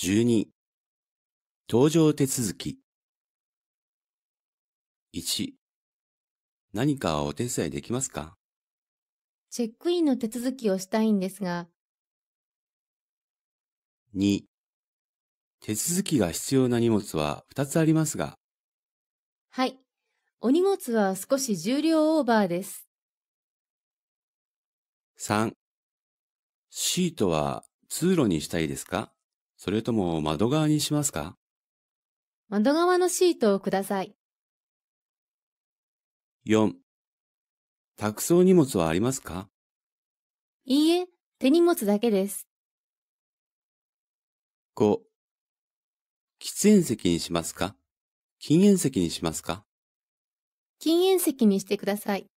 12登場手続き1何かお手伝いできますかチェックインの手続きをしたいんですが、2手続きが必要な荷物は2つありますが、はい。お荷物は少し重量オーバーです。3シートは通路にしたいですかそれとも窓側にしますか窓側のシートをください。4. 託送荷物はありますかいいえ、手荷物だけです。5. 喫煙席にしますか禁煙席にしますか禁煙席にしてください。